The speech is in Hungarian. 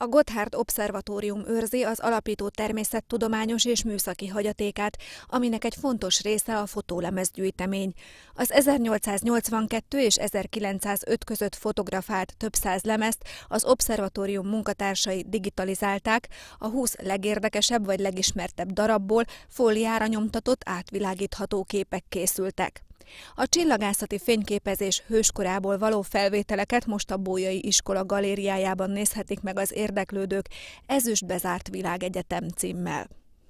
A Gotthard Obszervatórium őrzi az alapító természettudományos és műszaki hagyatékát, aminek egy fontos része a fotólemez gyűjtemény. Az 1882 és 1905 között fotografált több száz lemezt az obszervatórium munkatársai digitalizálták, a 20 legérdekesebb vagy legismertebb darabból fóliára nyomtatott átvilágítható képek készültek. A csillagászati fényképezés hőskorából való felvételeket most a Bójai Iskola galériájában nézhetik meg az érdeklődők Ezüst Bezárt Világegyetem címmel.